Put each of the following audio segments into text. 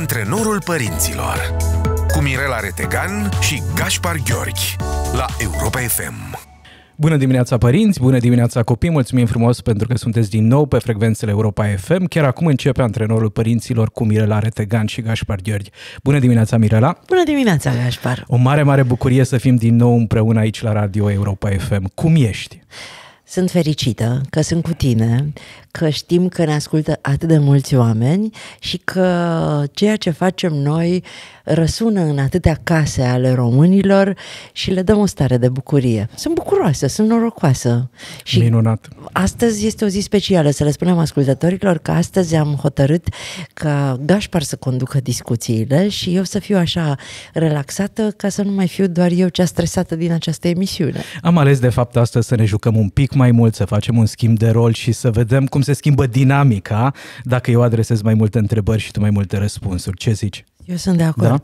Antrenorul părinților cu Mirela Retegan și Gaspar Gheorghi la Europa FM. Bună dimineața părinți, bună dimineața copii, mulțumim frumos pentru că sunteți din nou pe frecvențele Europa FM. Chiar acum începe antrenorul părinților cu Mirela Retegan și Gaspar Gheorghi. Bună dimineața Mirela! Bună dimineața Gaspar! O mare, mare bucurie să fim din nou împreună aici la Radio Europa FM. Cum ești? Sunt fericită că sunt cu tine că știm că ne ascultă atât de mulți oameni și că ceea ce facem noi răsună în atâtea case ale românilor și le dăm o stare de bucurie. Sunt bucuroasă, sunt norocoasă. Și Minunat. Astăzi este o zi specială, să le spunem ascultătorilor că astăzi am hotărât ca Gașpar să conducă discuțiile și eu să fiu așa relaxată ca să nu mai fiu doar eu cea stresată din această emisiune. Am ales de fapt astăzi să ne jucăm un pic mai mult, să facem un schimb de rol și să vedem cum cum se schimbă dinamica dacă eu adresez mai multe întrebări și tu mai multe răspunsuri. Ce zici? Eu sunt de acord. Da?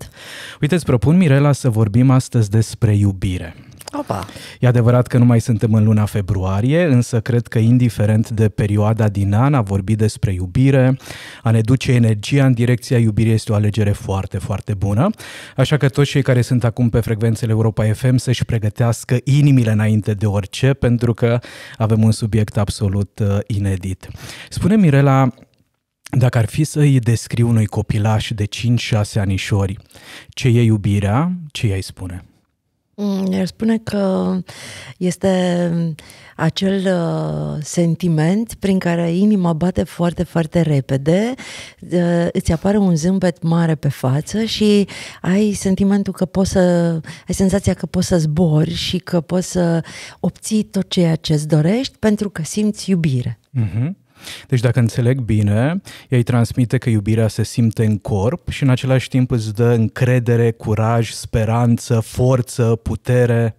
Uite, îți propun, Mirela, să vorbim astăzi despre iubire. Opa. E adevărat că nu mai suntem în luna februarie, însă cred că indiferent de perioada din an, a vorbi despre iubire, a ne duce energia în direcția iubirii este o alegere foarte, foarte bună. Așa că toți cei care sunt acum pe frecvențele Europa FM să-și pregătească inimile înainte de orice, pentru că avem un subiect absolut uh, inedit. Spune Mirela, dacă ar fi să-i descriu unui copilaș de 5-6 anișori, ce e iubirea, ce i-ai spune? Mm, El spune că este acel uh, sentiment prin care inima bate foarte, foarte repede, uh, îți apare un zâmbet mare pe față și ai sentimentul că poți să, ai senzația că poți să zbori și că poți să obții tot ceea ce îți dorești pentru că simți iubire. Mm-hmm. Deci dacă înțeleg bine, ei transmite că iubirea se simte în corp și în același timp îți dă încredere, curaj, speranță, forță, putere.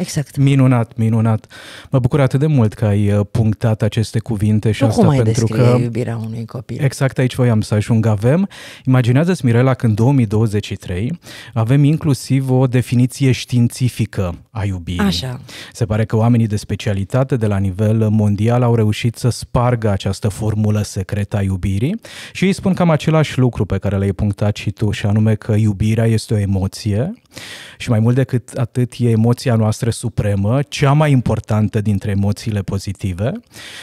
Exact. Minunat, minunat. Mă bucur atât de mult că ai uh, punctat aceste cuvinte și nu asta cum pentru că iubirea unui copil. Exact aici voiam să ajung. Avem, imaginează-ți Mirela că în 2023 avem inclusiv o definiție științifică a iubirii. Așa. Se pare că oamenii de specialitate de la nivel mondial au reușit să spargă această formulă secretă a iubirii și ei spun cam același lucru pe care le-ai punctat și tu și anume că iubirea este o emoție și mai mult decât atât e emoția noastră noastră supremă, cea mai importantă dintre emoțiile pozitive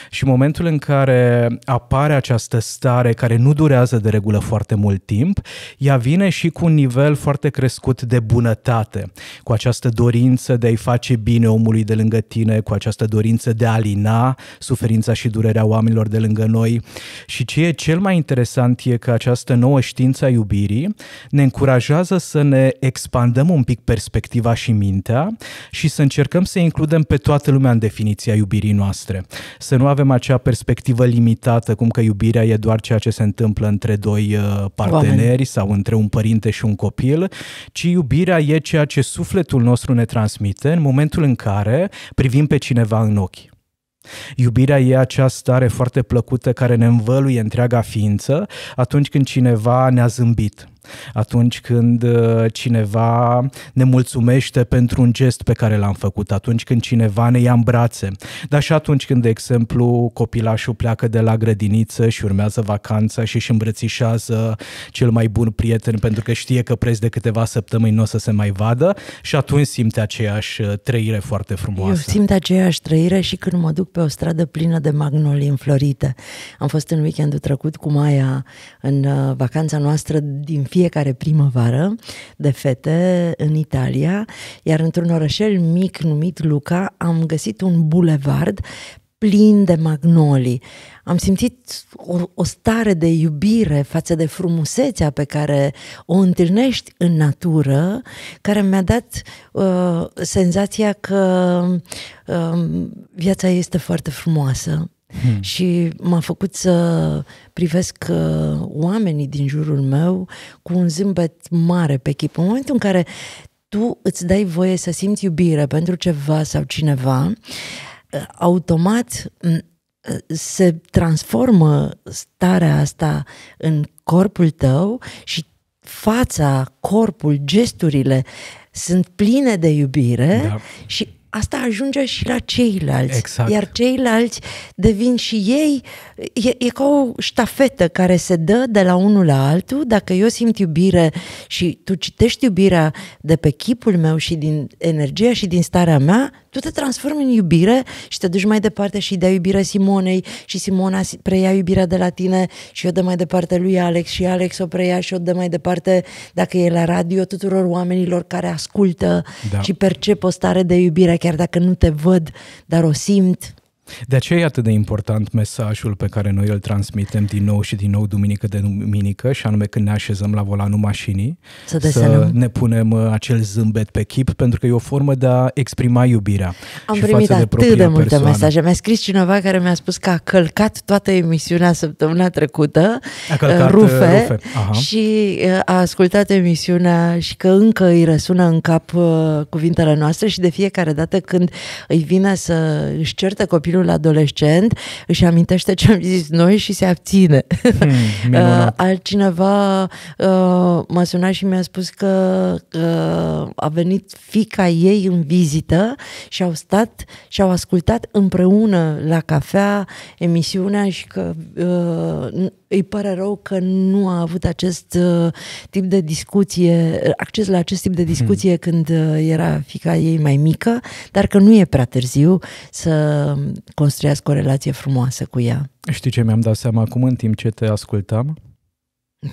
și momentul în care apare această stare care nu durează de regulă foarte mult timp, ea vine și cu un nivel foarte crescut de bunătate, cu această dorință de a-i face bine omului de lângă tine, cu această dorință de a alina suferința și durerea oamenilor de lângă noi. Și ce e cel mai interesant e că această nouă știință a iubirii ne încurajează să ne expandăm un pic perspectiva și mintea și și să încercăm să includem pe toată lumea în definiția iubirii noastre. Să nu avem acea perspectivă limitată, cum că iubirea e doar ceea ce se întâmplă între doi uh, parteneri Oameni. sau între un părinte și un copil, ci iubirea e ceea ce sufletul nostru ne transmite în momentul în care privim pe cineva în ochi. Iubirea e acea stare foarte plăcută care ne învăluie întreaga ființă atunci când cineva ne-a zâmbit, atunci când uh, cineva ne mulțumește pentru un gest pe care l-am făcut, atunci când cineva ne ia în brațe, dar și atunci când, de exemplu, copilașul pleacă de la grădiniță și urmează vacanța și își îmbrățișează cel mai bun prieten pentru că știe că preț de câteva săptămâni nu o să se mai vadă și atunci simte aceeași uh, trăire foarte frumoasă. Eu simt aceeași trăire și când mă duc pe o stradă plină de magnolii înflorite. Am fost în weekendul trecut cu Maia în uh, vacanța noastră din fiecare primăvară de fete în Italia, iar într-un orășel mic numit Luca am găsit un bulevard plin de magnolii. Am simțit o, o stare de iubire față de frumusețea pe care o întâlnești în natură, care mi-a dat uh, senzația că uh, viața este foarte frumoasă Hmm. Și m-a făcut să privesc uh, oamenii din jurul meu cu un zâmbet mare pe chip. În momentul în care tu îți dai voie să simți iubire pentru ceva sau cineva, uh, automat uh, se transformă starea asta în corpul tău și fața, corpul, gesturile sunt pline de iubire da. și asta ajunge și la ceilalți. Exact. Iar ceilalți devin și ei, e, e ca o ștafetă care se dă de la unul la altul. Dacă eu simt iubire și tu citești iubirea de pe chipul meu și din energia și din starea mea, tu te transformi în iubire și te duci mai departe și îi dai iubirea Simonei și Simona preia iubirea de la tine și o dă mai departe lui Alex și Alex o preia și o dă mai departe, dacă e la radio, tuturor oamenilor care ascultă da. și percep o stare de iubire, chiar dacă nu te văd, dar o simt. De aceea e atât de important mesajul pe care noi îl transmitem din nou și din nou duminică de duminică și anume când ne așezăm la volanul mașinii să, să ne punem uh, acel zâmbet pe chip pentru că e o formă de a exprima iubirea Am și primit față atât de, de multe persoană. mesaje. Mi-a scris cineva care mi-a spus că a călcat toată emisiunea săptămâna trecută, a uh, uh, rufe, rufe. și a ascultat emisiunea și că încă îi răsună în cap cuvintele noastre și de fiecare dată când îi vine să își certe copilul copilul adolescent își amintește ce am zis noi și se abține. Hmm, uh, altcineva uh, m-a sunat și mi-a spus că uh, a venit fica ei în vizită și au stat și au ascultat împreună la cafea emisiunea și că uh, îi pare rău că nu a avut acest uh, tip de discuție, acces la acest tip de discuție hmm. când uh, era fica ei mai mică, dar că nu e prea târziu să construiască o relație frumoasă cu ea. Știi ce mi-am dat seama acum în timp ce te ascultam?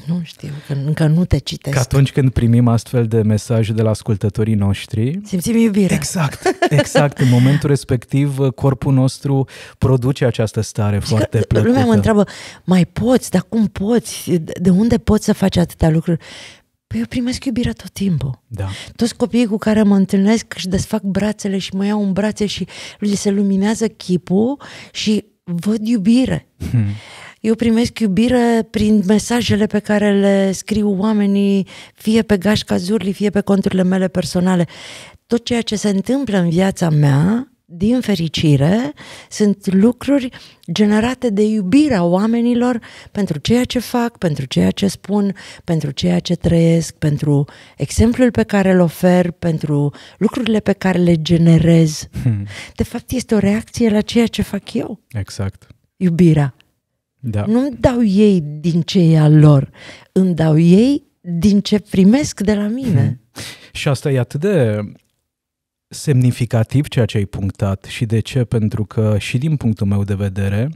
Nu știu, că încă nu te citesc. Că atunci când primim astfel de mesaje de la ascultătorii noștri... Simțim iubire. Exact, exact. în momentul respectiv, corpul nostru produce această stare Știi foarte că plăcută. Lumea mă întreabă, mai poți? Dar cum poți? De unde poți să faci atâtea lucruri? Păi eu primesc iubirea tot timpul. Da. Toți copiii cu care mă întâlnesc își desfac brațele și mă iau în brațe și li se luminează chipul și văd iubire. Hmm. Eu primesc iubire prin mesajele pe care le scriu oamenii, fie pe Gașca Zurli, fie pe conturile mele personale. Tot ceea ce se întâmplă în viața mea, din fericire, sunt lucruri generate de iubirea oamenilor pentru ceea ce fac, pentru ceea ce spun, pentru ceea ce trăiesc, pentru exemplul pe care îl ofer, pentru lucrurile pe care le generez. Hmm. De fapt, este o reacție la ceea ce fac eu. Exact. Iubirea. Da. Nu-mi dau ei din ce e al lor, îmi dau ei din ce primesc de la mine. Hmm. Și asta e atât de semnificativ ceea ce ai punctat și de ce? Pentru că și din punctul meu de vedere,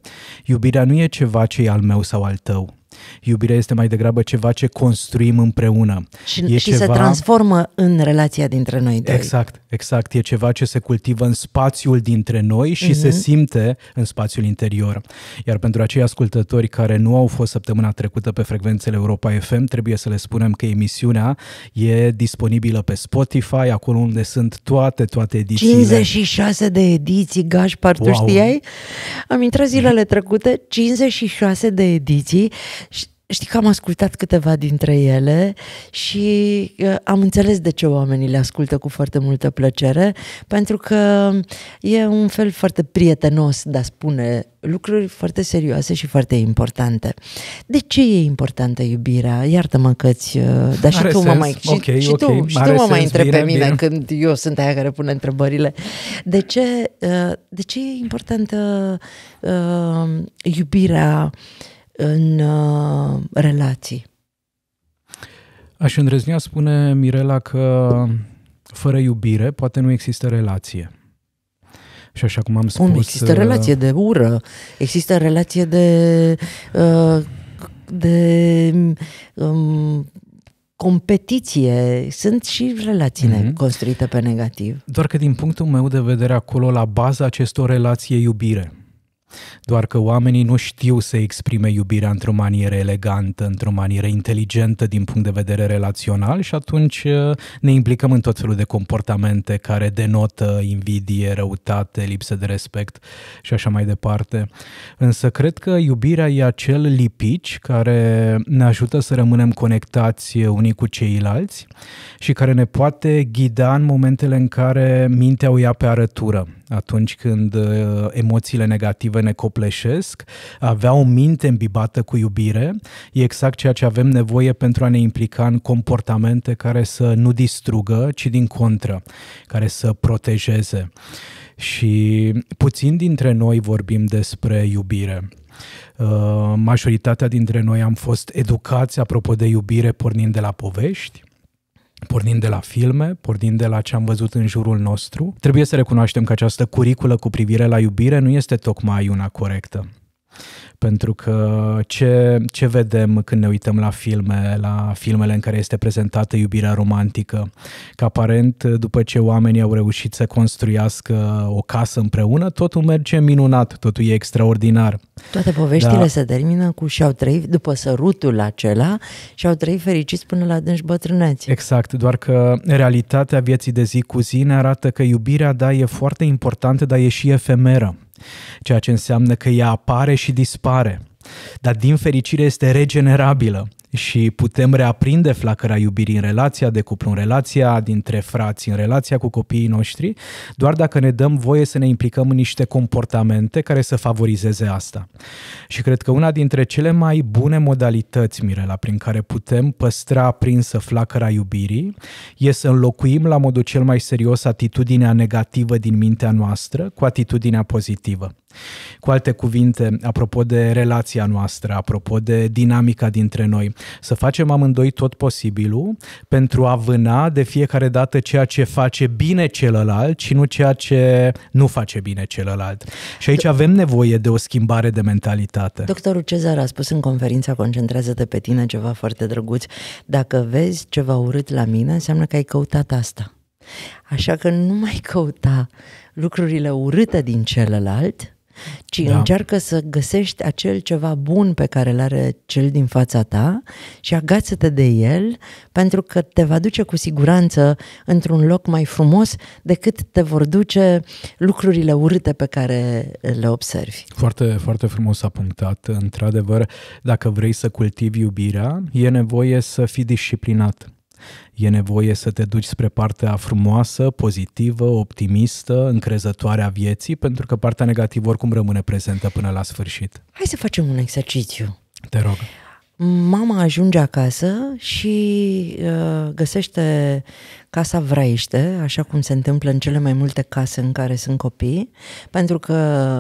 iubirea nu e ceva ce e al meu sau al tău. Iubirea este mai degrabă ceva ce construim împreună. Și, e și ceva... se transformă în relația dintre noi doi. Exact, exact. E ceva ce se cultivă în spațiul dintre noi și uh-huh. se mhm. simte în spațiul interior. Iar pentru acei ascultători care nu au fost săptămâna trecută pe frecvențele Europa FM, trebuie să le spunem că emisiunea e disponibilă pe Spotify, acolo unde sunt toate, toate edițiile. 56 de ediții, Gașpar, wow. tu știai? Am intrat zilele trecute, 56 de ediții Știi că am ascultat câteva dintre ele și uh, am înțeles de ce oamenii le ascultă cu foarte multă plăcere, pentru că e un fel foarte prietenos de a spune lucruri foarte serioase și foarte importante. De ce e importantă iubirea? Iartă-mă că-ți... Uh, dar și tu mă mai... Și, okay, și tu, okay. și tu mă mai întrebi pe mine bine. când eu sunt aia care pune întrebările. De ce, uh, de ce e importantă iubirea în uh, relații. Aș îndrăznea spune Mirela că fără iubire poate nu există relație. Și așa cum am spus... Cum există relație de ură, există relație de... Uh, de um, competiție, sunt și relațiile mm-hmm. construite pe negativ. Doar că din punctul meu de vedere acolo, la baza acestor relații e iubire. Doar că oamenii nu știu să exprime iubirea într-o manieră elegantă, într-o manieră inteligentă din punct de vedere relațional și atunci uh, ne implicăm în tot felul de comportamente care denotă invidie, răutate, lipsă de respect și așa mai departe. Însă cred că iubirea e acel lipici care ne ajută să rămânem conectați unii cu ceilalți și care ne poate ghida în momentele în care mintea o ia pe arătură atunci când uh, emoțiile negative ne copleșesc, avea o minte îmbibată cu iubire, e exact ceea ce avem nevoie pentru a ne implica în comportamente care să nu distrugă, ci din contră, care să protejeze. Și puțin dintre noi vorbim despre iubire. Uh, majoritatea dintre noi am fost educați apropo de iubire pornind de la povești, pornind de la filme, pornind de la ce am văzut în jurul nostru, trebuie să recunoaștem că această curiculă cu privire la iubire nu este tocmai una corectă. Pentru că ce, ce vedem când ne uităm la filme, la filmele în care este prezentată iubirea romantică? Că aparent, după ce oamenii au reușit să construiască o casă împreună, totul merge minunat, totul e extraordinar. Toate poveștile da. se termină cu și-au trăit, după sărutul acela, și-au trăit fericiți până la adânci bătrâneți. Exact, doar că realitatea vieții de zi cu zi ne arată că iubirea, da, e foarte importantă, dar e și efemeră ceea ce înseamnă că ea apare și dispare, dar din fericire este regenerabilă și putem reaprinde flacăra iubirii în relația de cuplu, în relația dintre frați, în relația cu copiii noștri, doar dacă ne dăm voie să ne implicăm în niște comportamente care să favorizeze asta. Și cred că una dintre cele mai bune modalități, Mirela, prin care putem păstra aprinsă flacăra iubirii, e să înlocuim la modul cel mai serios atitudinea negativă din mintea noastră cu atitudinea pozitivă. Cu alte cuvinte, apropo de relația noastră, apropo de dinamica dintre noi, să facem amândoi tot posibilul pentru a vâna de fiecare dată ceea ce face bine celălalt și nu ceea ce nu face bine celălalt. Și aici avem nevoie de o schimbare de mentalitate. Doctorul Cezar a spus în conferința Concentrează-te pe tine ceva foarte drăguț. Dacă vezi ceva urât la mine, înseamnă că ai căutat asta. Așa că nu mai căuta lucrurile urâte din celălalt, ci da. încearcă să găsești acel ceva bun pe care îl are cel din fața ta și agață-te de el pentru că te va duce cu siguranță într-un loc mai frumos decât te vor duce lucrurile urâte pe care le observi. Foarte, foarte frumos a punctat. Într-adevăr, dacă vrei să cultivi iubirea, e nevoie să fii disciplinat. E nevoie să te duci spre partea frumoasă, pozitivă, optimistă, încrezătoare a vieții, pentru că partea negativă oricum rămâne prezentă până la sfârșit. Hai să facem un exercițiu. Te rog. Mama ajunge acasă și uh, găsește casa vraiște, așa cum se întâmplă în cele mai multe case în care sunt copii, pentru că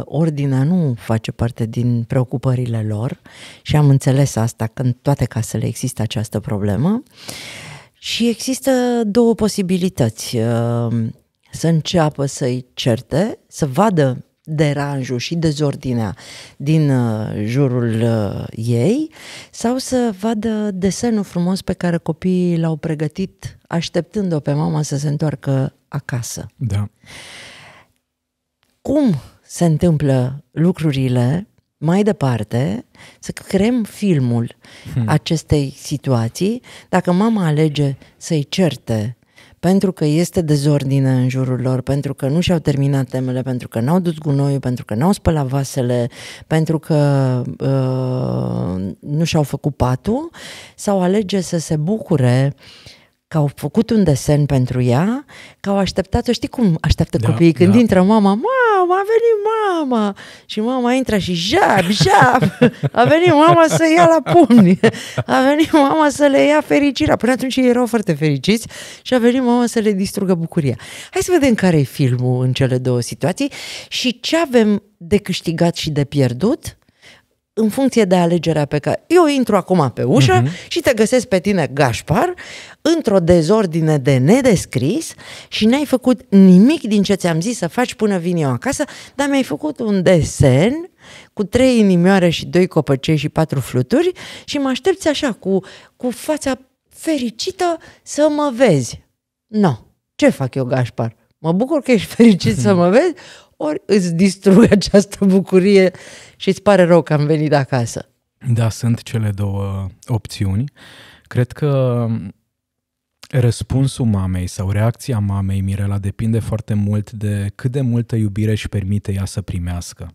ordinea nu face parte din preocupările lor și am înțeles asta că în toate casele există această problemă. Uh, și există două posibilități. Uh, să înceapă să-i certe, să vadă deranjul și dezordinea din uh, jurul uh, ei sau să vadă desenul frumos pe care copiii l-au pregătit așteptând-o pe mama să se întoarcă acasă. Da. Cum se întâmplă lucrurile mai departe, să creăm filmul hmm. acestei situații, dacă mama alege să-i certe pentru că este dezordine în jurul lor, pentru că nu și-au terminat temele, pentru că n-au dus gunoiul, pentru că n-au spălat vasele, pentru că uh, nu și-au făcut patul, sau alege să se bucure uh, că au făcut un desen pentru ea, că au așteptat-o, știi cum așteaptă da, copiii când da. intră mama, mama, a venit mama! Și mama intră și jab, jab! A venit mama să ia la pumni! A venit mama să le ia fericirea! Până atunci ei erau foarte fericiți și a venit mama să le distrugă bucuria. Hai să vedem care e filmul în cele două situații și ce avem de câștigat și de pierdut în funcție de alegerea pe care... Eu intru acum pe ușă uh-huh. și te găsesc pe tine, Gașpar, într-o dezordine de nedescris și n-ai făcut nimic din ce ți-am zis să faci până vin eu acasă, dar mi-ai făcut un desen cu trei inimioare și doi copăcei și patru fluturi și mă aștepți așa, cu, cu fața fericită să mă vezi. No, ce fac eu, Gașpar? Mă bucur că ești fericit să mă vezi? ori îți distrug această bucurie și îți pare rău că am venit acasă. Da, sunt cele două opțiuni. Cred că răspunsul mamei sau reacția mamei, Mirela, depinde foarte mult de cât de multă iubire își permite ea să primească.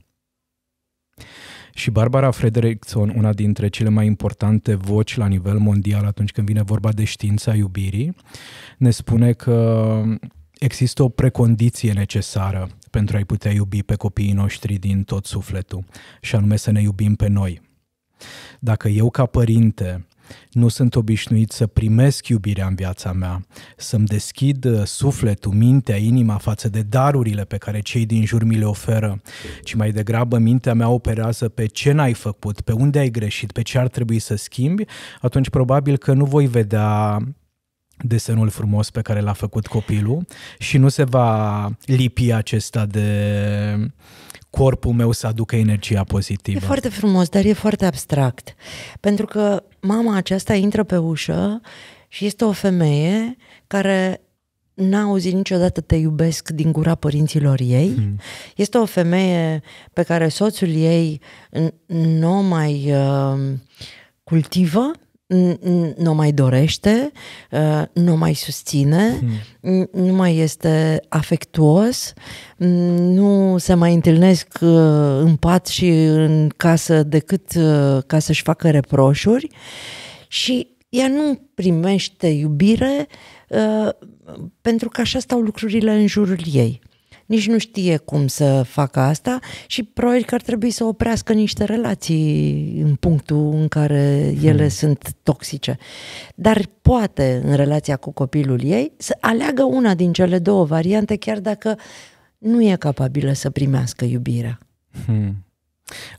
Și Barbara Fredrickson, una dintre cele mai importante voci la nivel mondial atunci când vine vorba de știința iubirii, ne spune că există o precondiție necesară pentru a-i putea iubi pe copiii noștri din tot sufletul, și anume să ne iubim pe noi. Dacă eu ca părinte nu sunt obișnuit să primesc iubirea în viața mea, să-mi deschid uh, sufletul, mintea, inima față de darurile pe care cei din jur mi le oferă, ci mai degrabă mintea mea operează pe ce n-ai făcut, pe unde ai greșit, pe ce ar trebui să schimbi, atunci probabil că nu voi vedea desenul frumos pe care l-a făcut copilul și nu se va lipi acesta de corpul meu să aducă energia pozitivă. E foarte frumos, dar e foarte abstract. Pentru că mama aceasta intră pe ușă și este o femeie care n-a auzit niciodată te iubesc din gura părinților ei. Hmm. Este o femeie pe care soțul ei nu n-o mai uh, cultivă nu mai dorește, uh, nu mai susține, hmm. nu mai este afectuos, nu se mai întâlnesc uh, în pat și în casă decât uh, ca să-și facă reproșuri și ea nu primește iubire pentru că așa stau lucrurile în jurul ei nici nu știe cum să facă asta și probabil că ar trebui să oprească niște relații în punctul în care ele hmm. sunt toxice. Dar poate în relația cu copilul ei să aleagă una din cele două variante chiar dacă nu e capabilă să primească iubirea. Hmm.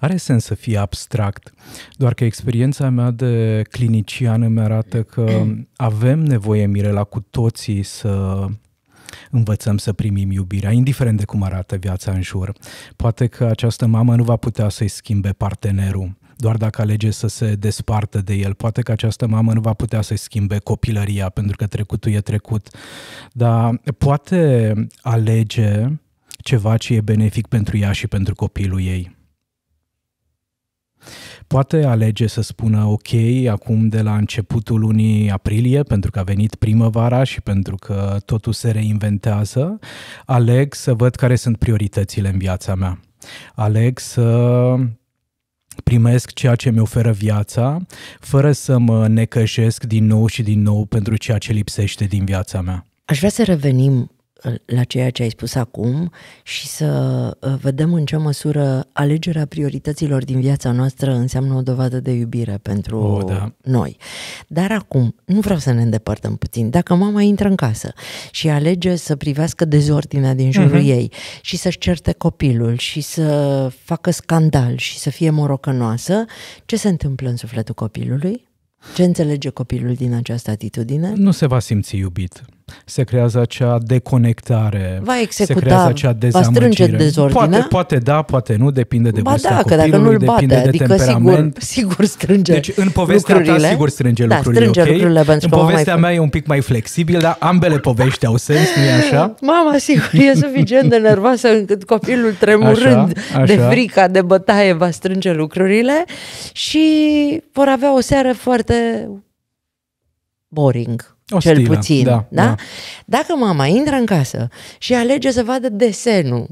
Are sens să fie abstract, doar că experiența mea de clinician îmi arată că avem nevoie, Mirela, cu toții să învățăm să primim iubirea, indiferent de cum arată viața în jur. Poate că această mamă nu va putea să-i schimbe partenerul, doar dacă alege să se despartă de el. Poate că această mamă nu va putea să-i schimbe copilăria, pentru că trecutul e trecut, dar poate alege ceva ce e benefic pentru ea și pentru copilul ei poate alege să spună ok, acum de la începutul lunii aprilie, pentru că a venit primăvara și pentru că totul se reinventează, aleg să văd care sunt prioritățile în viața mea. Aleg să primesc ceea ce mi oferă viața, fără să mă necășesc din nou și din nou pentru ceea ce lipsește din viața mea. Aș vrea să revenim la ceea ce ai spus acum și să uh, vedem în ce măsură alegerea priorităților din viața noastră înseamnă o dovadă de iubire pentru oh, da. noi. Dar acum, nu vreau să ne îndepărtăm puțin. Dacă mama intră în casă și alege să privească dezordinea din jurul uh-huh. ei și să-și certe copilul și să facă scandal și să fie morocănoasă, ce se întâmplă în sufletul copilului? Ce înțelege copilul din această atitudine? Nu se va simți iubit se creează acea deconectare, va executa, se creează acea dezamăgire. Va strânge Poate, poate da, poate nu, depinde de vârsta da, copilului, că dacă nu-l bate, depinde adică de temperament. Sigur, sigur strânge Deci în povestea lucrurile. ta sigur strânge da, lucrurile. da, strânge okay? lucrurile pentru În povestea mea e un pic mai flexibil, dar ambele povești au sens, nu e așa? Mama, sigur, e suficient de nervoasă încât copilul tremurând așa, așa. de frica de bătaie va strânge lucrurile și vor avea o seară foarte boring o cel puțin. Da, da? da. Dacă mama intră în casă și alege să vadă desenul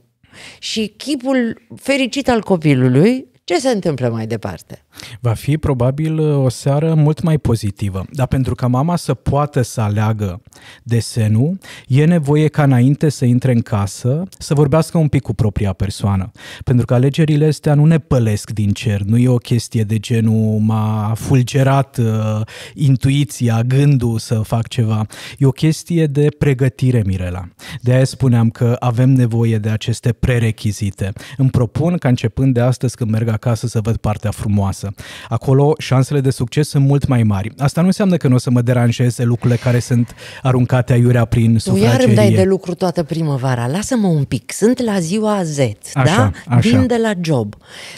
și chipul fericit al copilului, ce se întâmplă mai departe? Va fi probabil uh, o seară mult mai pozitivă, dar pentru ca mama să poată să aleagă desenul, e nevoie ca înainte să intre în casă să vorbească un pic cu propria persoană. Pentru că alegerile astea nu ne pălesc din cer, nu e o chestie de genul m-a fulgerat uh, intuiția, gândul să fac ceva. E o chestie de pregătire, Mirela. De aia spuneam că avem nevoie de aceste prerechizite. Îmi propun ca începând de astăzi când merg acasă să văd partea frumoasă acasă. Acolo șansele de succes sunt mult mai mari. Asta nu înseamnă că nu o să mă deranjeze lucrurile care sunt aruncate aiurea prin sufragerie. Tu iar îmi dai de lucru toată primăvara. Lasă-mă un pic. Sunt la ziua Z, așa, da? Așa. Vin de la job.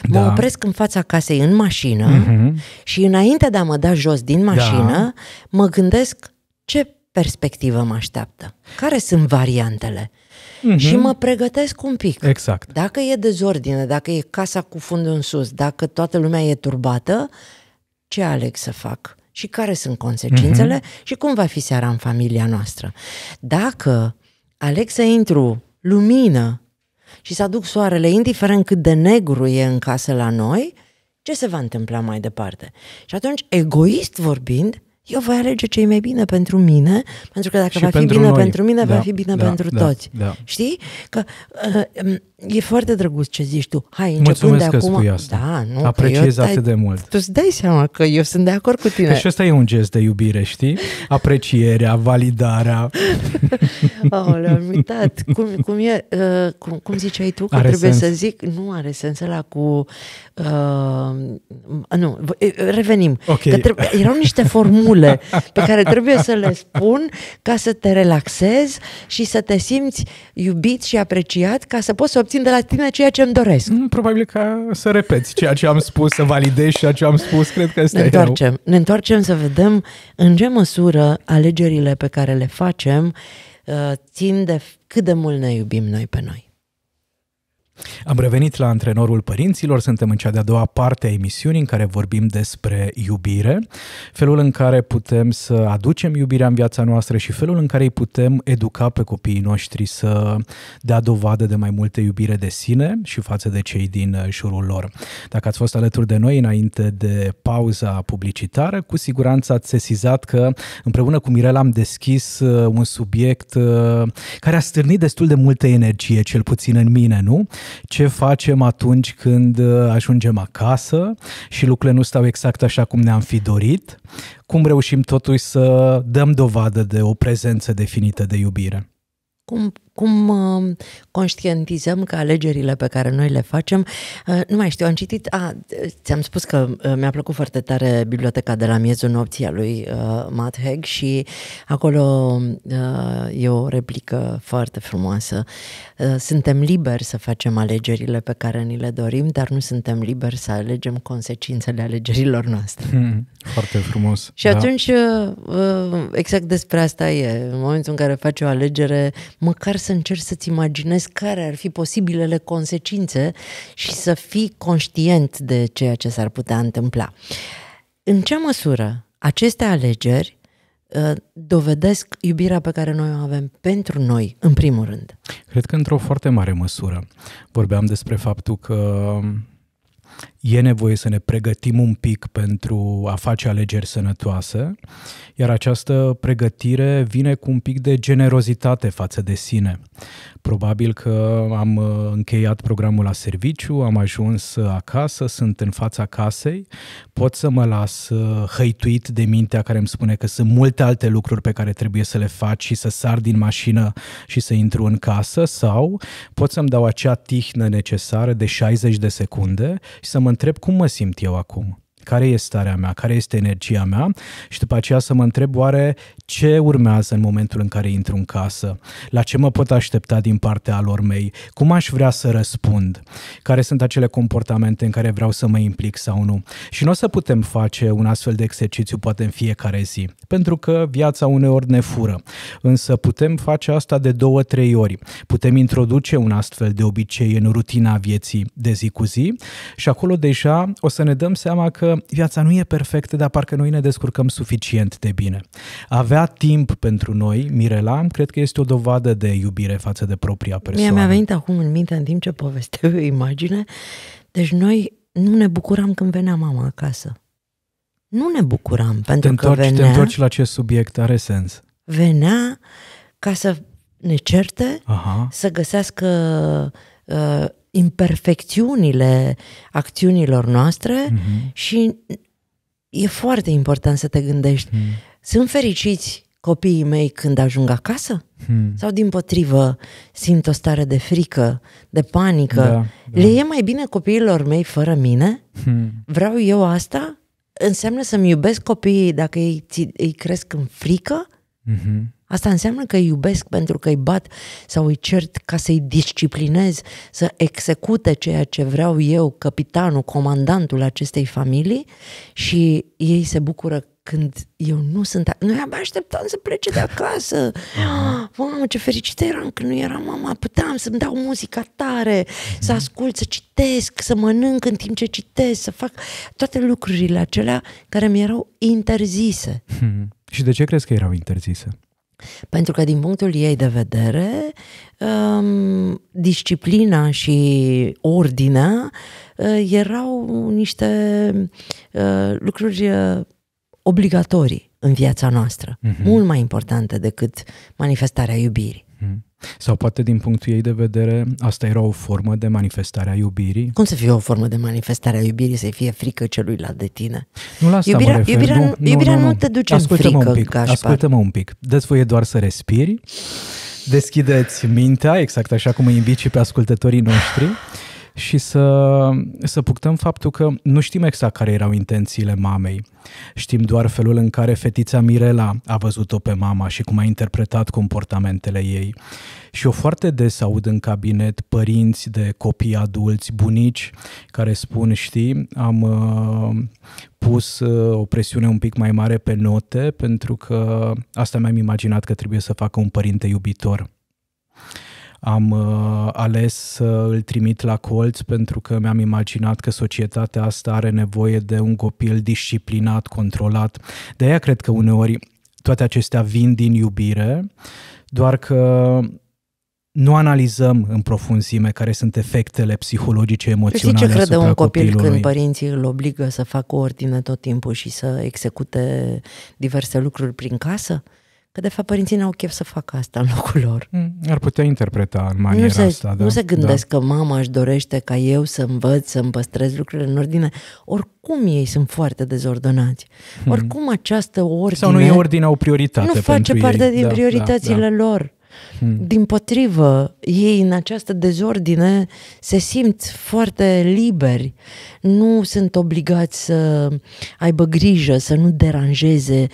Mă da. opresc în fața casei în mașină mm-hmm. și înainte de a mă da jos din da. mașină, da. mă gândesc ce perspectivă mă așteaptă? Care sunt variantele? uh-huh. și mhm. mă pregătesc un pic. Exact. Dacă e dezordine, dacă e casa cu fundul în sus, dacă toată lumea e turbată, ce aleg să fac? Și care sunt consecințele? Uh-huh. Și cum va fi seara în familia noastră? Dacă aleg să intru lumină și să aduc soarele, indiferent cât de negru e în casă la noi, ce se va întâmpla mai departe? Și atunci, egoist vorbind, eu voi alege ce e mai bine pentru mine, pentru că dacă și va fi bine noi. pentru mine, da, va fi bine da, pentru da, toți. Da. Știi? Că uh, um, E foarte drăguț ce zici tu. Hai, începând Mulțumesc de că acum... spui asta. Da, nu, Apreciez atât de mult. Tu îți dai seama că eu sunt de acord cu tine. Și deci ăsta e un gest de iubire, știi? Aprecierea, validarea. le am uitat. Cum, cum, e, uh, cum, cum ziceai tu că are trebuie sens. să zic? Nu are sens la cu... Uh, nu, revenim. Okay. Că trebuie, erau niște formule pe care trebuie să le spun ca să te relaxezi și să te simți iubit și apreciat ca să poți să obții obțin de la tine ceea ce îmi doresc. Mm, probabil ca să repeți ceea ce am spus, să validezi ceea ce am spus, cred că este ne întoarcem, ne întoarcem să vedem în ce măsură alegerile pe care le facem uh, țin de cât de mult ne iubim noi pe noi. Am revenit la antrenorul părinților, suntem în cea de-a doua parte a emisiunii în care vorbim despre iubire, felul în care putem să aducem iubirea în viața noastră și felul în care îi putem educa pe copiii noștri să dea dovadă de mai multe iubire de sine și față de cei din jurul lor. Dacă ați fost alături de noi înainte de pauza publicitară, cu siguranță ați sesizat că împreună cu Mirela am deschis uh, un subiect uh, care a stârnit destul de multă energie, cel puțin în mine, nu? ce facem atunci când uh, ajungem acasă și lucrurile nu stau exact așa cum ne-am fi dorit, cum reușim totuși să dăm dovadă de o prezență definită de iubire. Cum cum uh, conștientizăm că alegerile pe care noi le facem, uh, nu mai știu, am citit, a, ți-am spus că uh, mi-a plăcut foarte tare biblioteca de la miezul nopții a lui uh, Matt Haig și acolo uh, e o replică foarte frumoasă. Uh, suntem liberi să facem alegerile pe care ni le dorim, dar nu suntem liberi să alegem consecințele alegerilor noastre. Hmm, foarte frumos. și da. atunci, uh, exact despre asta e. În momentul în care faci o alegere, măcar să încerci să-ți imaginezi care ar fi posibilele consecințe și să fii conștient de ceea ce s-ar putea întâmpla. În ce măsură aceste alegeri ă, dovedesc iubirea pe care noi o avem pentru noi, în primul rând? Cred că într-o foarte mare măsură. Vorbeam despre faptul că e nevoie să ne pregătim un pic pentru a face alegeri sănătoase, iar această pregătire vine cu un pic de generozitate față de sine. Probabil că am uh, încheiat programul la serviciu, am ajuns acasă, sunt în fața casei, pot să mă las uh, hăituit de mintea care îmi spune că sunt multe alte lucruri pe care trebuie să le faci și să sar din mașină și să intru în casă sau pot să-mi dau acea tihnă necesară de 60 de secunde și să mă întreb cum mă simt eu acum care este starea mea, care este energia mea și după aceea să mă întreb oare ce urmează în momentul în care intru în casă, la ce mă pot aștepta din partea lor mei, cum aș vrea să răspund, care sunt acele comportamente în care vreau să mă implic sau nu. Și nu o să putem face un astfel de exercițiu poate în fiecare zi, pentru că viața uneori ne fură, însă putem face asta de două, trei ori. Putem introduce un astfel de obicei în rutina vieții de zi cu zi și acolo deja o să ne dăm seama că viața nu e perfectă, dar parcă noi ne descurcăm suficient de bine. Avea timp pentru noi, Mirela, cred că este o dovadă de iubire față de propria persoană. Mie mi-a venit acum în minte, în timp ce povesteam o imagine, deci noi nu ne bucuram când venea mama acasă. Nu ne bucuram, pentru te întorci, că venea... Te întorci la acest subiect, are sens. Venea ca să ne certe, Aha. să găsească uh, imperfecțiunile acțiunilor noastre mm-hmm. și e foarte important să te gândești. Mm. Sunt fericiți copiii mei când ajung acasă? Hmm. Sau din potrivă simt o stare de frică, de panică? Da, da. Le e mai bine copiilor mei fără mine? Hmm. Vreau eu asta? Înseamnă să-mi iubesc copiii dacă ei, îi cresc în frică? Mm-hmm. Asta înseamnă că îi iubesc pentru că îi bat sau îi cert ca să-i disciplinez să execute ceea ce vreau eu, capitanul, comandantul acestei familii și ei se bucură când eu nu sunt... A... Noi abia așteptam să plece de acasă. Mamă, ce fericită eram când nu era mama. Puteam să-mi dau muzica tare, să ascult, să citesc, să mănânc în timp ce citesc, să fac toate lucrurile acelea care mi erau interzise. Hmm. Și de ce crezi că erau interzise? Pentru că, din punctul ei de vedere, um, disciplina și ordinea uh, erau niște uh, lucruri uh, obligatorii în viața noastră, mm-hmm. mult mai importante decât manifestarea iubirii. Sau poate din punctul ei de vedere, asta era o formă de manifestare a iubirii? Cum să fie o formă de manifestare a iubirii, să fie frică celuilalt de tine? Nu la asta iubirea, mă refer. Iubirea, nu, iubirea nu, nu, nu te duce ascultă în frică. Un pic, ascultă-mă un pic. Dă-ți voie doar să respiri deschideți mintea, exact așa cum îi invit și pe ascultătorii noștri și să, să punctăm faptul că nu știm exact care erau intențiile mamei. Știm doar felul în care fetița Mirela a văzut-o pe mama și cum a interpretat comportamentele ei. Și o foarte des aud în cabinet părinți de copii adulți, bunici, care spun, știi, am uh, pus uh, o presiune un pic mai mare pe note pentru că asta mi-am imaginat că trebuie să facă un părinte iubitor. Am uh, ales să îl trimit la colț pentru că mi-am imaginat că societatea asta are nevoie de un copil disciplinat, controlat. De aia cred că uneori toate acestea vin din iubire, doar că nu analizăm în profunzime care sunt efectele psihologice, emoționale Știi ce crede un copil copilului? când părinții îl obligă să facă ordine tot timpul și să execute diverse lucruri prin casă? Că de fapt părinții n-au chef să facă asta în locul lor. Mm, ar putea interpreta în maniera nu se, asta. Da? Nu se gândesc da. că mama își dorește ca eu să învăț, să îmi păstrez lucrurile în ordine. Oricum ei sunt foarte dezordonați. Hmm. Oricum această ordine... Sau nu e ordinea o prioritate Nu face parte ei. din da, prioritățile da, da. lor. Hmm. Din potrivă, ei în această dezordine se simt foarte liberi. Nu sunt obligați să aibă grijă, să nu deranjeze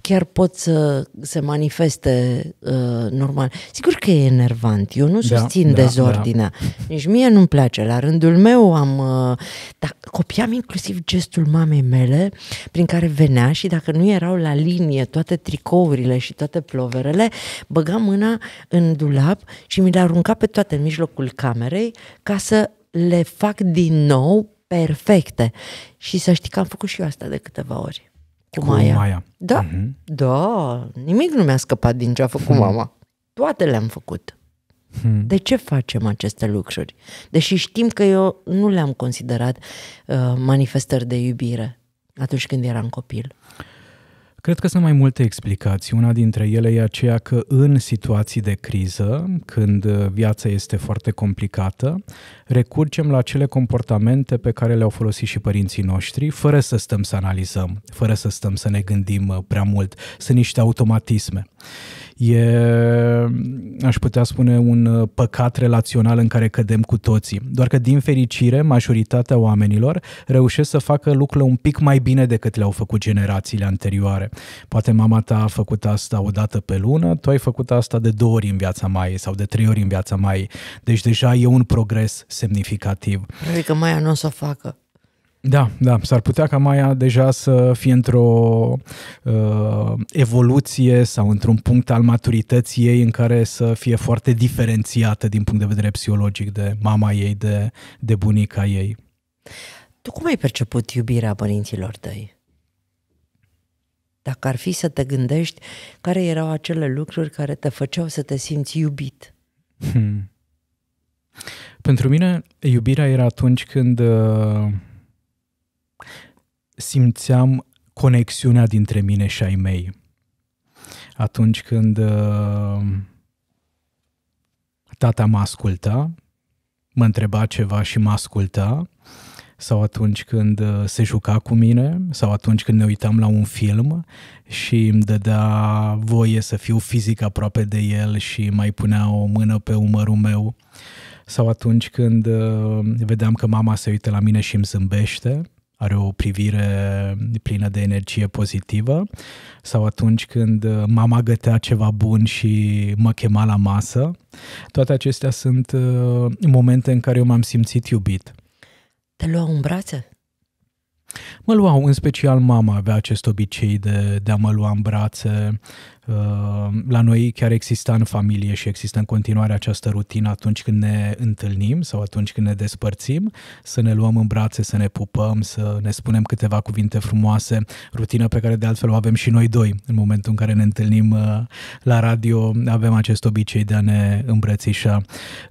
chiar pot să se manifeste uh, normal. Sigur că e enervant, eu nu da, susțin da, dezordinea. Da, da. Nici mie nu-mi place. La rândul meu am... Uh, dar copiam inclusiv gestul mamei mele prin care venea și dacă nu erau la linie toate tricourile și toate ploverele, băga mâna în dulap și mi le arunca pe toate în mijlocul camerei ca să le fac din nou perfecte. Și să știi că am făcut și eu asta de câteva ori cu, cu Maia. Maia. Da, mm-hmm. da, nimic nu mi-a scăpat din ce a făcut hmm. mama. Toate le-am făcut. Hmm. De ce facem aceste lucruri? Deși știm că eu nu le-am considerat uh, manifestări de iubire atunci când eram copil. Cred că sunt mai multe explicații. Una dintre ele e aceea că în situații de criză, când uh, viața este foarte complicată, recurgem la cele comportamente pe care le-au folosit și părinții noștri, fără să stăm să analizăm, fără să stăm să ne gândim uh, prea mult. Sunt niște automatisme e, aș putea spune, un uh, păcat relațional în care cădem cu toții. Doar că, din fericire, majoritatea oamenilor reușesc să facă lucrurile un pic mai bine decât le-au făcut generațiile anterioare. Poate mama ta a făcut asta o dată pe lună, tu ai făcut asta de două ori în viața mai sau de trei ori în viața mai. Deci deja e un progres semnificativ. Adică mai nu o să facă. Da, da, s-ar putea ca Maia deja să fie într-o uh, evoluție sau într-un punct al maturității ei în care să fie foarte diferențiată din punct de vedere psihologic de mama ei, de, de bunica ei. Tu cum ai perceput iubirea părinților tăi? Dacă ar fi să te gândești care erau acele lucruri care te făceau să te simți iubit. Hmm. Pentru mine, iubirea era atunci când uh, simțeam conexiunea dintre mine și ai mei. Atunci când uh, tata mă asculta, mă întreba ceva și mă asculta, sau atunci când uh, se juca cu mine, sau atunci când ne uitam la un film și îmi dădea voie să fiu fizic aproape de el și mai punea o mână pe umărul meu, sau atunci când uh, vedeam că mama se uită la mine și îmi zâmbește, are o privire plină de energie pozitivă sau atunci când uh, mama gătea ceva bun și mă chema la masă. Toate acestea sunt uh, momente în care eu m-am simțit iubit. Te luau în brațe? Mă luau, în special mama avea acest obicei de, de a mă lua în brațe, Ehm, la noi chiar exista în familie și există în continuare această rutină atunci când ne întâlnim sau atunci când ne despărțim, să ne luăm în brațe, să ne pupăm, să ne spunem câteva cuvinte frumoase, rutină pe care de altfel o avem și noi doi. În momentul în care ne întâlnim uh, la radio, avem acest obicei de a ne îmbrățișa.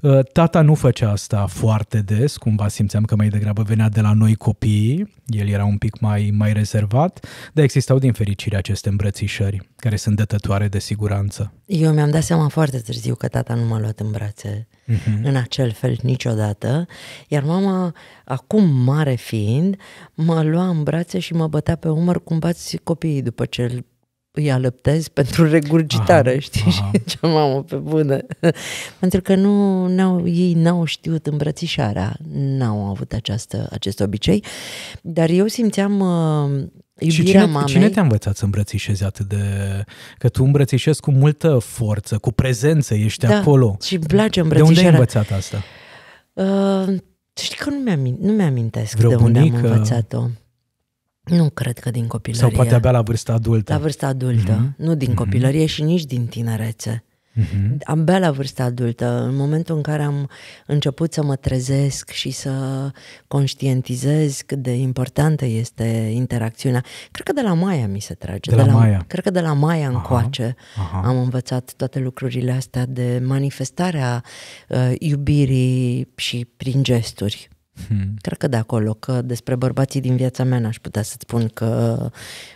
Uh, tata nu făcea asta foarte des, cumva simțeam că mai degrabă venea de la noi copiii, el era un pic mai, mai rezervat, dar existau din fericire aceste îmbrățișări care sunt dătători viitoare de siguranță? Eu mi-am dat seama foarte târziu că tata nu m-a luat în brațe uh-huh. în acel fel niciodată, iar mama, acum mare fiind, mă lua în brațe și mă bătea pe umăr cum bați copiii după ce îi alăptezi pentru regurgitare, aha, știi? Aha. Și ce mamă, pe bună. pentru că nu, n-au, ei n-au știut îmbrățișarea, n-au avut această, acest obicei, dar eu simțeam uh, Iubirea și cine, mamei. cine te-a învățat să îmbrățișezi atât de... Că tu îmbrățișezi cu multă forță, cu prezență, ești da, acolo. și îmi place îmbrățișarea. De unde ai învățat asta? Uh, știi că nu mi-am, nu mi-amintesc Vreo de unde bunică... am învățat-o. Nu cred că din copilărie. Sau poate abia la vârsta adultă. La vârsta adultă. Mm-hmm. Nu din mhm. copilărie mm-hmm. și nici din tinerețe. Uh-huh. Am bea la vârsta adultă, în momentul în care am început să mă trezesc și să conștientizez cât de importantă este interacțiunea, cred că de la Maia mi se trage. De, de la, la Maia. Cred că de la Maia aha, încoace aha. am învățat toate lucrurile astea de manifestarea uh, iubirii și prin gesturi. Hmm. Cred că de acolo, că despre bărbații din viața mea n-aș putea să-ți spun că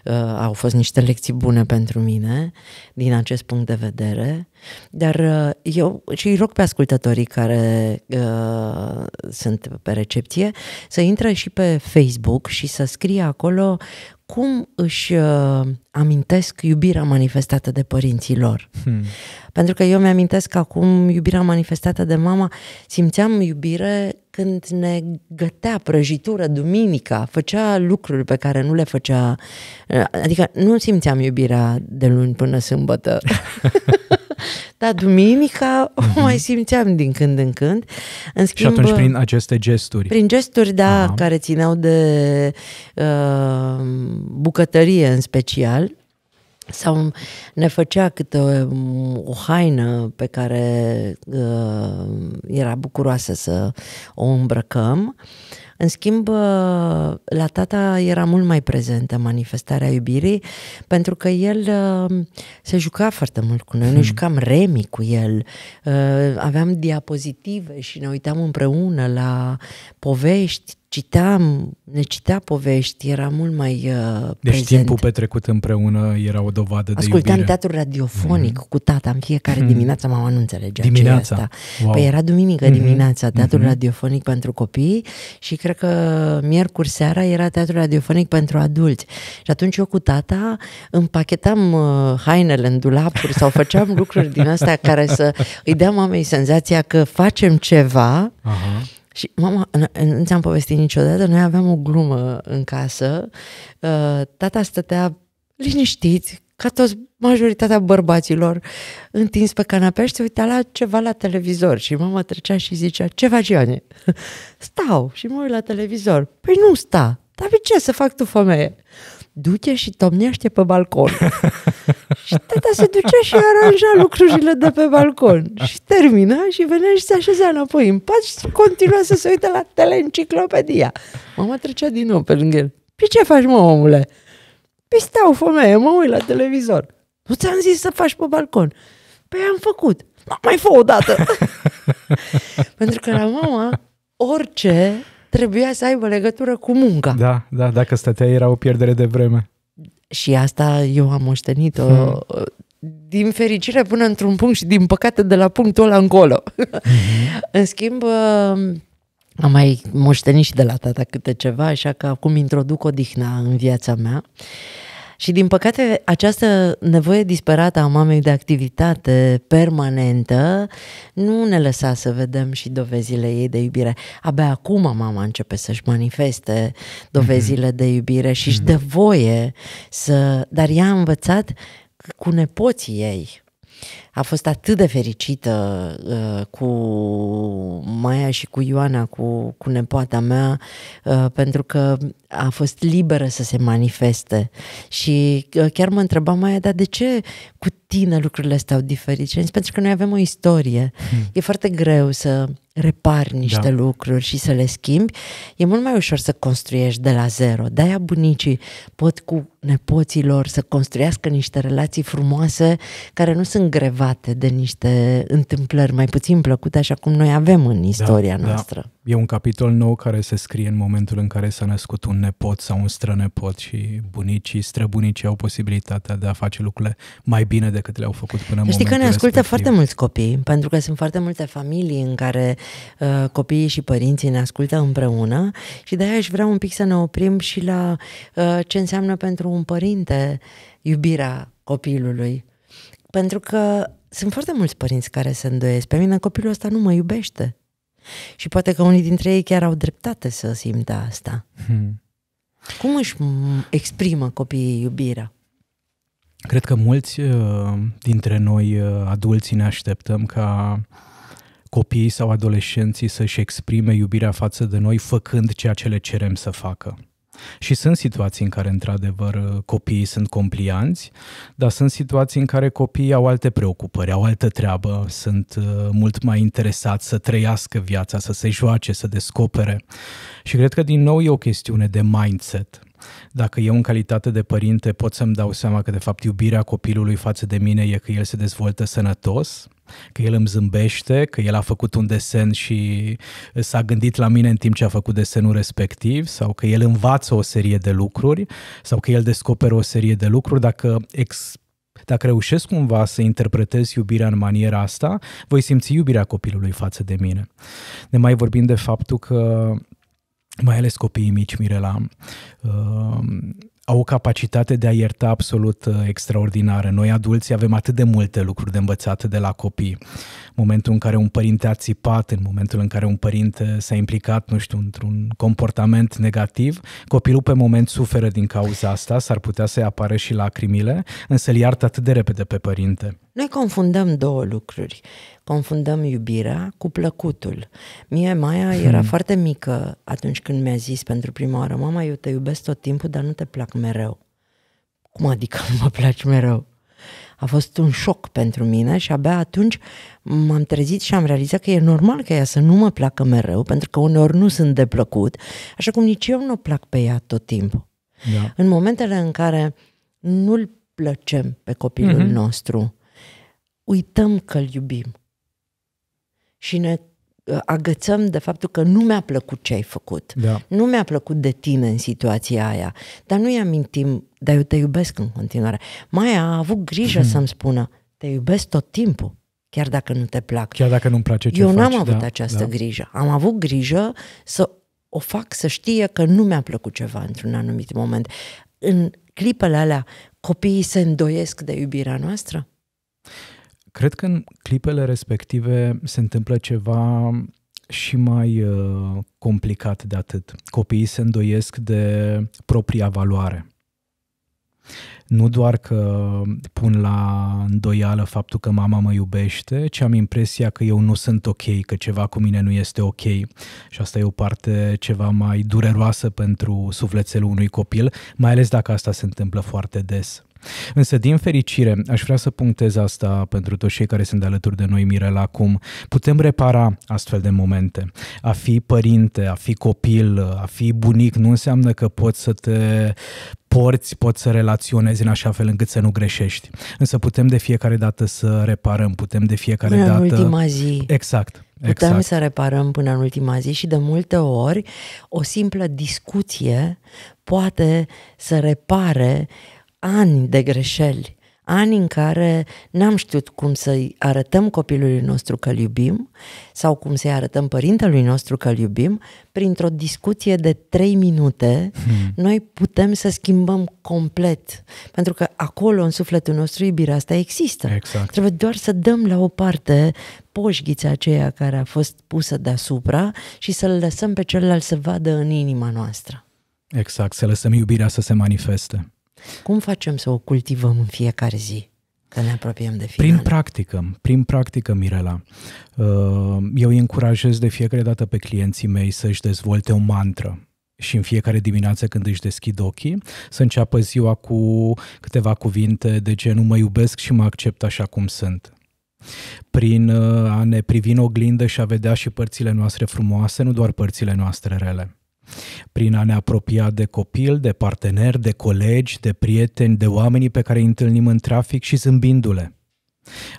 uh, au fost niște lecții bune pentru mine din acest punct de vedere, dar uh, eu și îi rog pe ascultătorii care uh, sunt pe recepție să intre și pe Facebook și să scrie acolo cum își uh, amintesc iubirea manifestată de părinții lor. Hmm. Pentru că eu mi-amintesc acum iubirea manifestată de mama, simțeam iubire când ne gătea prăjitură duminica, făcea lucruri pe care nu le făcea, uh, adică nu simțeam iubirea de luni până sâmbătă. Dar duminica o mai mhm. simțeam din când în când. În schimb, și atunci prin aceste gesturi? Prin gesturi, da, Aha. care țineau de uh, bucătărie în special sau ne făcea câte o, o haină pe care uh, era bucuroasă să o îmbrăcăm. Uh, în schimb, uh, la tata era mult mai prezentă manifestarea iubirii, pentru că el uh, se juca foarte mult cu noi. Hmm. Noi jucam remi cu el, uh, aveam diapozitive și ne uitam împreună la povești, citeam, ne citea povești, era mult mai uh, Deci prezent. timpul petrecut împreună era o dovadă Ascultam de iubire. Ascultam teatru radiofonic mm-hmm. cu tata în fiecare mm-hmm. dimineață, mama nu înțelegea dimineața. ce e asta. Wow. Păi era duminică mm-hmm. dimineața teatru mm-hmm. radiofonic pentru copii și cred că miercuri seara era teatru radiofonic pentru adulți. Și atunci eu cu tata împachetam uh, hainele în dulapuri sau făceam lucruri din astea care să îi dea mamei senzația că facem ceva Aha și mama, nu ți-am povestit niciodată, noi aveam o glumă în casă. Uh, tata stătea liniștit, ca toți majoritatea bărbaților, întins pe canapea și se uita la ceva la televizor. Și mama trecea și zicea, ce faci, Ioane? Stau și mă uit la televizor. Păi nu sta, dar pe ce să fac tu femeie? Du-te și tomnește pe balcon. Și tata se ducea și aranja lucrurile de pe balcon. Și termina și venea și se așeza înapoi în pat și continua să se uite la teleenciclopedia. Mama trecea din nou pe lângă el. Păi ce faci, mă, omule? Păi stau, femeie, mă uit la televizor. Nu ți-am zis să faci pe balcon. Păi am făcut. Nu, mai fă o dată. Pentru că la mama orice trebuia să aibă legătură cu munca. Da, da, dacă stătea era o pierdere de vreme. Și asta eu am moștenit-o hmm. din fericire până într-un punct și din păcate de la punctul ăla încolo. Hmm. În schimb, uh, am mai moștenit și de la tata câte ceva, așa că acum introduc odihna în viața mea. Uh, și din păcate această nevoie disperată a mamei de activitate permanentă nu ne lăsa să vedem și dovezile ei de iubire. Abia acum mama începe să-și manifeste dovezile mm-hmm. de iubire și își mhm. dă voie să... Dar ea a învățat cu nepoții ei a fost atât de fericită uh, cu Maia și cu Ioana, cu, cu nepoata mea, uh, pentru că a fost liberă să se manifeste. Și uh, chiar mă întreba Maia, dar de ce cu tine lucrurile stau diferite? Zis, pentru că noi avem o istorie. Hmm. E foarte greu să repari da. niște da. lucruri și să le schimbi. E mult mai ușor să construiești de la zero. De-aia bunicii pot cu nepoților să construiască niște relații frumoase care nu sunt greva motivate de niște întâmplări mai puțin plăcute, așa cum noi avem în da, istoria da, noastră. Da. E un capitol nou care se scrie în momentul în care s-a născut un nepot sau un strănepot și bunicii, străbunicii au posibilitatea de a face lucrurile mai bine decât le-au făcut până în Știi că ne ascultă respectiv. foarte mulți copii, pentru că sunt foarte multe familii în care uh, copiii și părinții ne ascultă împreună și de-aia aș vrea un pic să ne oprim și la uh, ce înseamnă pentru un părinte iubirea copilului pentru că sunt foarte mulți părinți care se îndoiesc. Pe mine copilul ăsta nu mă iubește. Și poate că unii dintre ei chiar au dreptate să simtă asta. Hmm. Cum își exprimă copiii iubirea? Cred că mulți uh, dintre noi, uh, adulții, ne așteptăm ca copiii sau adolescenții să-și exprime iubirea față de noi făcând ceea ce le cerem să facă. Și sunt situații în care, într-adevăr, copiii sunt complianți, dar sunt situații în care copiii au alte preocupări, au altă treabă, sunt uh, mult mai interesați să trăiască viața, să se joace, să descopere. Și cred că, din nou, e o chestiune de mindset dacă eu în calitate de părinte pot să-mi dau seama că de fapt iubirea copilului față de mine e că el se dezvoltă sănătos, că el îmi zâmbește, că el a făcut un desen și s-a gândit la mine în timp ce a făcut desenul respectiv sau că el învață o serie de lucruri sau că el descoperă o serie de lucruri, dacă ex- dacă reușesc cumva să interpretez iubirea în maniera asta, voi simți iubirea copilului față de mine. Ne mai vorbim de faptul că mai ales copiii mici, Mirela, uh, au o capacitate de a ierta absolut uh, extraordinară. Noi adulții avem atât de multe lucruri de învățat de la copii. Momentul în care un părinte a țipat, în momentul în care un părinte s-a implicat, nu știu, într-un comportament negativ, copilul pe moment suferă din cauza asta, s-ar putea să-i apară și lacrimile, însă îl iartă atât de repede pe părinte. Noi confundăm două lucruri. Confundăm iubirea cu plăcutul. Mie Maia era hmm. foarte mică atunci când mi-a zis pentru prima oară, mama, eu te iubesc tot timpul, dar nu te plac mereu. Cum adică nu mă placi mereu? A fost un șoc pentru mine și abia atunci m-am trezit și am realizat că e normal că ea să nu mă placă mereu, pentru că uneori nu sunt de plăcut, așa cum nici eu nu plac pe ea tot timpul. Da. În momentele în care nu-l plăcem pe copilul mm-hmm. nostru, uităm că-l iubim și ne uh, agățăm de faptul că nu mi-a plăcut ce ai făcut, da. nu mi-a plăcut de tine în situația aia, dar nu-i amintim, dar eu te iubesc în continuare. Mai a avut grijă hmm. să-mi spună, te iubesc tot timpul, chiar dacă nu te plac. Chiar dacă nu-mi place ce Eu n-am da, avut da, această da. grijă. Am avut grijă să o fac să știe că nu mi-a plăcut ceva într-un anumit moment. În clipele alea, copiii se îndoiesc de iubirea noastră? Cred că în clipele respective se întâmplă ceva și mai uh, complicat de atât. Copiii se îndoiesc de propria valoare. Nu doar că pun la îndoială faptul că mama mă iubește, ci am impresia că eu nu sunt ok, că ceva cu mine nu este ok. Și asta e o parte ceva mai dureroasă pentru sufletul unui copil, mai ales dacă asta se întâmplă foarte des. Însă, din fericire, aș vrea să punctez asta pentru toți cei care sunt alături de noi, Mirela, acum. Putem repara astfel de momente. A fi părinte, a fi copil, a fi bunic nu înseamnă că poți să te porți, poți să relaționezi în așa fel încât să nu greșești. Însă putem de fiecare dată să reparăm, putem de fiecare până dată... în ultima zi. Exact. Putem exact. să reparăm până în ultima zi și de multe ori o simplă discuție poate să repare ani de greșeli, ani în care n-am știut cum să-i arătăm copilului nostru că l iubim sau cum să-i arătăm părintelui nostru că l iubim, printr-o discuție de trei minute, hmm. noi putem să schimbăm complet. Pentru că acolo, în sufletul nostru, iubirea asta există. Exact. Trebuie doar să dăm la o parte poșghița aceea care a fost pusă deasupra și să-l lăsăm pe celălalt să vadă în inima noastră. Exact, să lăsăm iubirea să se manifeste. Cum facem să o cultivăm în fiecare zi? Că ne apropiem de final. Prin practică, prin practică, Mirela. Uh, eu îi încurajez de fiecare dată pe clienții mei să-și dezvolte o mantră și în fiecare dimineață când își deschid ochii, să înceapă ziua cu câteva cuvinte de genul mă iubesc și mă accept așa cum sunt prin uh, a ne privi în oglindă și a vedea și părțile noastre frumoase, nu doar părțile noastre rele prin a ne apropia de copil, de parteneri, de colegi, de prieteni, de oamenii pe care îi întâlnim în trafic și zâmbindu-le.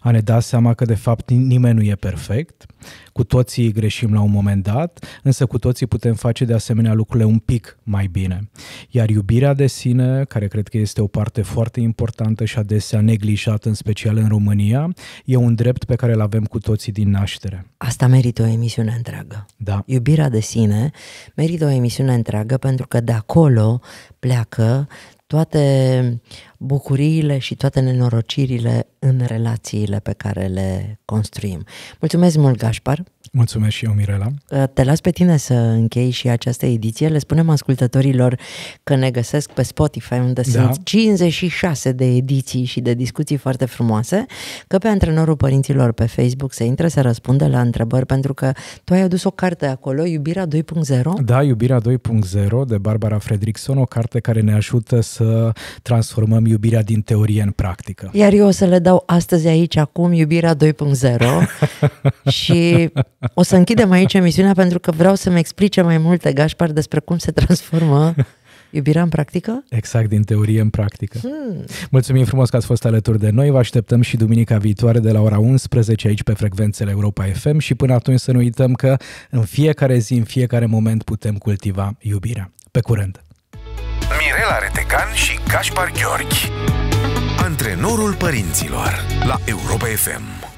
A ne da seama că de fapt nimeni nu e perfect, cu toții greșim la un moment dat, însă cu toții putem face de asemenea lucrurile un pic mai bine. Iar iubirea de sine, care cred că este o parte foarte importantă și adesea neglijată, în special în România, e un drept pe care îl avem cu toții din naștere. Asta merită o emisiune întreagă. Da. Iubirea de sine merită o emisiune întreagă pentru că de acolo pleacă toate bucuriile și toate nenorocirile în relațiile pe care le construim. Mulțumesc mult, Gașpar! Mulțumesc și eu, Mirela. Te las pe tine să închei și această ediție. Le spunem ascultătorilor că ne găsesc pe Spotify, unde da. sunt 56 de ediții și de discuții foarte frumoase, că pe antrenorul părinților pe Facebook se intre să răspundă la întrebări, pentru că tu ai adus o carte acolo, Iubirea 2.0? Da, Iubirea 2.0 de Barbara Fredrickson, o carte care ne ajută să transformăm iubirea din teorie în practică. Iar eu o să le dau astăzi aici, acum, Iubirea 2.0 și o să închidem aici emisiunea pentru că vreau să-mi explice mai multe, Gașpar, despre cum se transformă Iubirea în practică? Exact, din teorie în practică. Hmm. Mulțumim frumos că ați fost alături de noi. Vă așteptăm și duminica viitoare de la ora 11 aici pe frecvențele Europa FM și până atunci să nu uităm că în fiecare zi, în fiecare moment putem cultiva iubirea. Pe curând! Mirela Retecan și Gașpar Gheorghi Antrenorul părinților la Europa FM